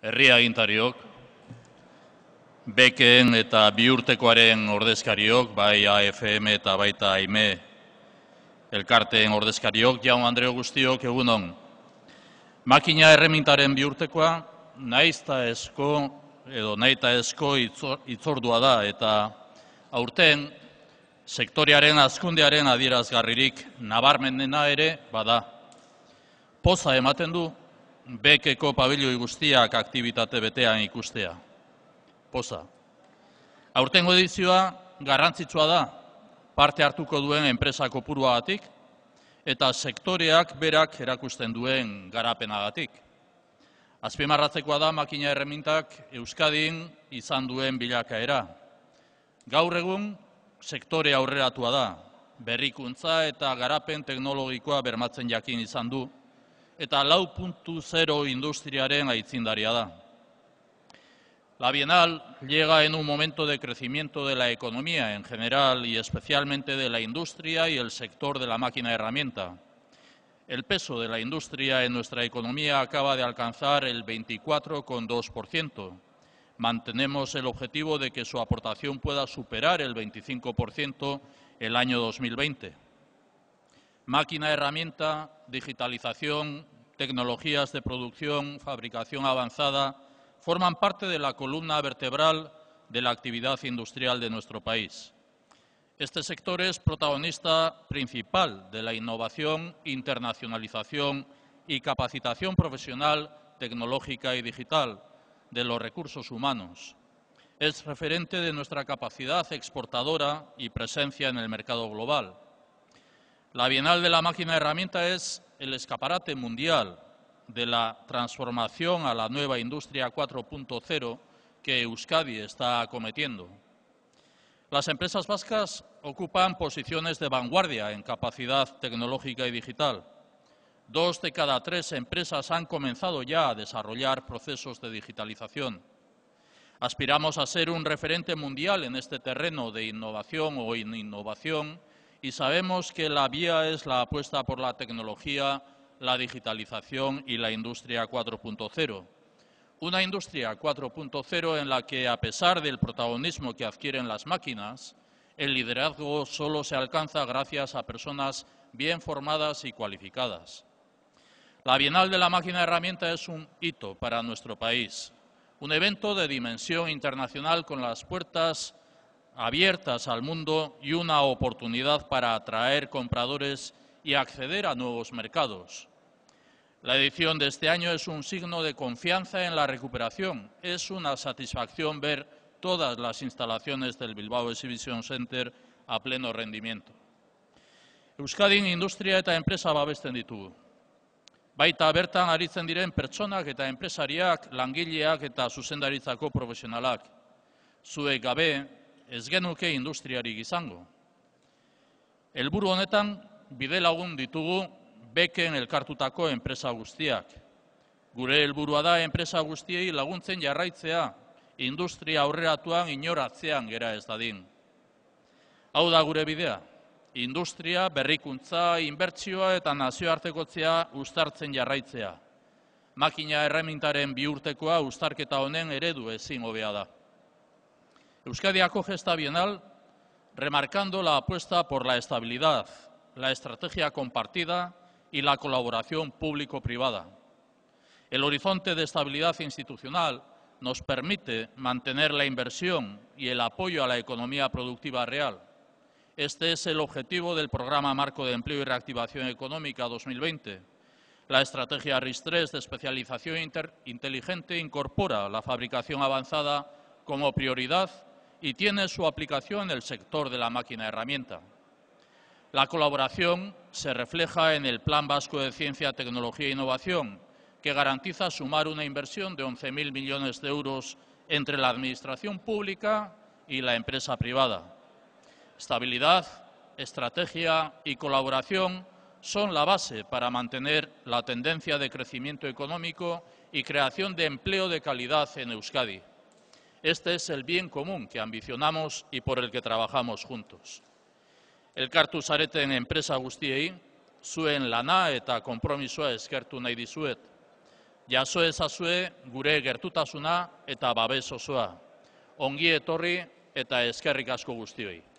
Herri agintariok, beken eta biurtekoaren ordezkariok, bai AFM eta baita AIME elkarteen ordezkariok, jaun Andreo guztiok egunon. Makina erremintaren biurtekoa, naizta esko edo naita esko itzordua da eta aurten sektorearen azkundearen adierazgarririk nabarmenena ere bada. Poza ematen du, bekeko pabiloi guztiak aktibitate betean ikustea. Poza. Aurtengo edizioa garrantzitsua da parte hartuko duen enpresa gatik eta sektoreak berak erakusten duen garapenagatik. Azpimarratzekoa da makina erremintak Euskadin izan duen bilakaera. Gaur egun sektore aurreratua da, berrikuntza eta garapen teknologikoa bermatzen jakin izan du, eta lau puntu zero La Bienal llega en un momento de crecimiento de la economía en general y especialmente de la industria y el sector de la máquina herramienta. El peso de la industria en nuestra economía acaba de alcanzar el 24,2%. Mantenemos el objetivo de que su aportación pueda superar el 25% el año 2020 máquina herramienta, digitalización, tecnologías de producción, fabricación avanzada, forman parte de la columna vertebral de la actividad industrial de nuestro país. Este sector es protagonista principal de la innovación, internacionalización y capacitación profesional, tecnológica y digital de los recursos humanos. Es referente de nuestra capacidad exportadora y presencia en el mercado global la Bienal de la Máquina Herramienta es el escaparate mundial de la transformación a la nueva industria 4.0 que Euskadi está acometiendo. Las empresas vascas ocupan posiciones de vanguardia en capacidad tecnológica y digital. Dos de cada tres empresas han comenzado ya a desarrollar procesos de digitalización. Aspiramos a ser un referente mundial en este terreno de innovación o innovación y sabemos que la vía es la apuesta por la tecnología, la digitalización y la industria 4.0. Una industria 4.0 en la que, a pesar del protagonismo que adquieren las máquinas, el liderazgo solo se alcanza gracias a personas bien formadas y cualificadas. La Bienal de la Máquina Herramienta es un hito para nuestro país, un evento de dimensión internacional con las puertas abiertas al mundo y una oportunidad para atraer compradores y acceder a nuevos mercados. La edición de este año es un signo de confianza en la recuperación. Es una satisfacción ver todas las instalaciones del Bilbao Exhibition Center a pleno rendimiento. Euskadin industria eta empresa va ditugu. Baita bertan aritzen diren pertsonak eta enpresariak, langileak eta zuzendaritzako profesionalak. Zuek gabe, ez genuke industriarik izango. Helburu honetan bide lagun ditugu beken elkartutako enpresa guztiak. Gure helburua da enpresa guztiei laguntzen jarraitzea, industria aurreratuan inoratzean gera ez dadin. Hau da gure bidea, industria, berrikuntza, inbertsioa eta nazioartekotzea uztartzen jarraitzea. Makina erremintaren biurtekoa uztarketa honen eredu ezin hobea da. Euskadi acoge esta Bienal remarcando la apuesta por la estabilidad, la estrategia compartida y la colaboración público-privada. El horizonte de estabilidad institucional nos permite mantener la inversión y el apoyo a la economía productiva real. Este es el objetivo del Programa Marco de Empleo y Reactivación Económica 2020. La estrategia RIS-3 de especialización inteligente incorpora la fabricación avanzada como prioridad y tiene su aplicación en el sector de la máquina herramienta. La colaboración se refleja en el Plan Vasco de Ciencia, Tecnología e Innovación, que garantiza sumar una inversión de 11.000 millones de euros entre la Administración pública y la empresa privada. Estabilidad, estrategia y colaboración son la base para mantener la tendencia de crecimiento económico y creación de empleo de calidad en Euskadi. Este es el bien común que ambicionamos y por el que trabajamos juntos. Elkartu zareten enpresa guztiei, zuen lana eta kompromisoa eskertu nahi dizuet. Jaso ezazue gure gertutasuna eta babes osoa. Ongi etorri eta eskerrik asko guztioi.